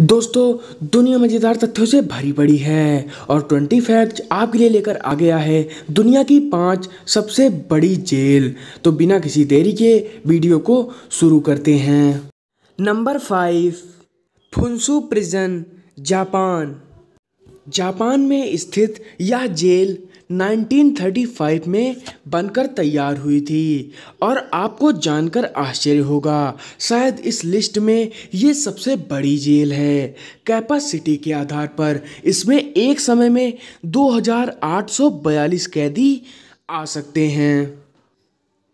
दोस्तों दुनिया मज़ेदार तथ्यों से भरी पड़ी है और ट्वेंटी फैक्ट्स आपके लिए लेकर आ गया है दुनिया की पांच सबसे बड़ी जेल तो बिना किसी देरी के वीडियो को शुरू करते हैं number five Fuchu prison Japan Japan में स्थित यह जेल 1935 में बनकर तैयार हुई थी और आपको जानकर आश्चर्य होगा शायद इस लिस्ट में ये सबसे बड़ी जेल है कैपेसिटी के आधार पर इसमें एक समय में 2842 कैदी आ सकते हैं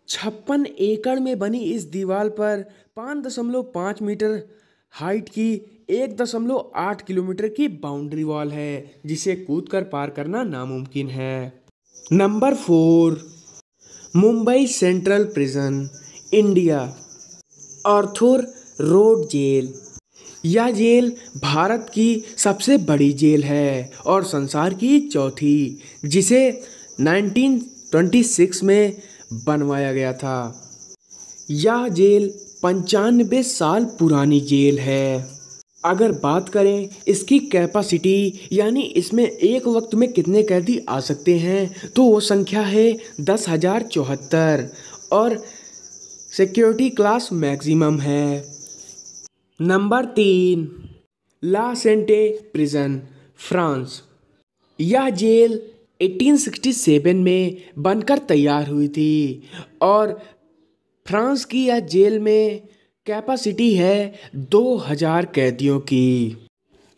छप्पन एकड़ में बनी इस दीवार पर पाँच दशमलव पाँच मीटर हाइट की एक दशमलव आठ किलोमीटर की बाउंड्री वॉल है जिसे कूद कर पार करना नामुमकिन है number four Mumbai central prison India Arthur road jail यह जेल भारत की सबसे बड़ी जेल है और संसार की चौथी जिसे 1926 में बनवाया गया था यह जेल पंचानबे साल पुरानी जेल है अगर बात करें इसकी कैपेसिटी यानी इसमें एक वक्त में कितने कैदी आ सकते हैं तो वो संख्या है दस हज़ार चौहत्तर और सिक्योरिटी क्लास मैक्सिमम है नंबर तीन ला सेंटे प्रिजन फ्रांस यह जेल 1867 में बनकर तैयार हुई थी और फ्रांस की यह जेल में कैपेसिटी है 2000 कैदियों की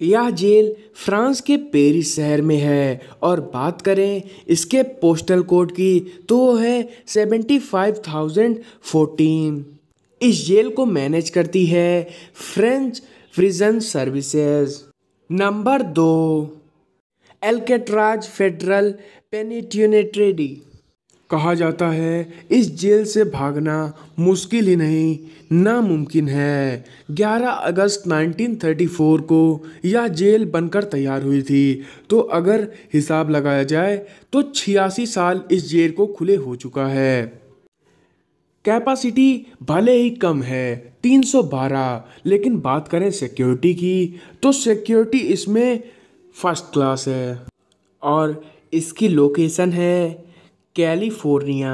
यह जेल फ्रांस के पेरिस शहर में है और बात करें इसके पोस्टल कोड की तो वो है सेवेंटी फाइव थाउजेंड फोर्टीन इस जेल को मैनेज करती है फ्रेंच प्रिजन सर्विसेज नंबर दो एल्केट्राज फेडरल पेनिट्यूनेट्रेडी कहा जाता है इस जेल से भागना मुश्किल ही नहीं नामुमकिन है 11 अगस्त 1934 को यह जेल बनकर तैयार हुई थी तो अगर हिसाब लगाया जाए तो छियासी साल इस जेल को खुले हो चुका है कैपेसिटी भले ही कम है 312 लेकिन बात करें सिक्योरिटी की तो सिक्योरिटी इसमें फर्स्ट क्लास है और इसकी लोकेशन है California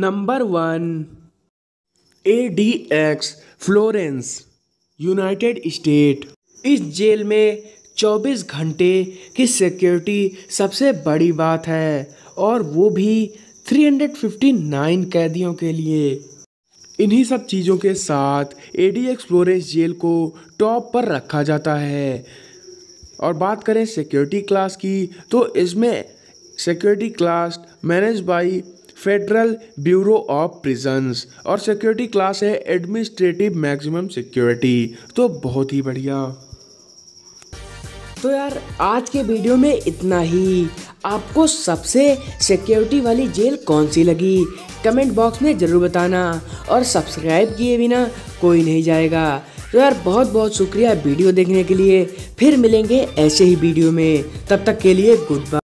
number one A D X Florence United State इस जेल में 24 घंटे की सिक्योरिटी सबसे बड़ी बात है और वो भी 359 कैदियों के लिए इन्हीं सब चीज़ों के साथ A D X Florence jail को टॉप पर रखा जाता है और बात करें सिक्योरिटी क्लास की तो इसमें security class manage by federal bureau of prisons और सिक्योरिटी क्लास है एडमिनिस्ट्रेटिव मैक्सिमम सिक्योरिटी तो बहुत ही बढ़िया तो यार आज के वीडियो में इतना ही आपको सबसे सिक्योरिटी वाली जेल कौन सी लगी कमेंट बॉक्स में ज़रूर बताना और सब्सक्राइब किए बिना कोई नहीं जाएगा तो यार बहुत बहुत शुक्रिया वीडियो देखने के लिए फिर मिलेंगे ऐसे ही वीडियो में तब तक के लिए गुड बाय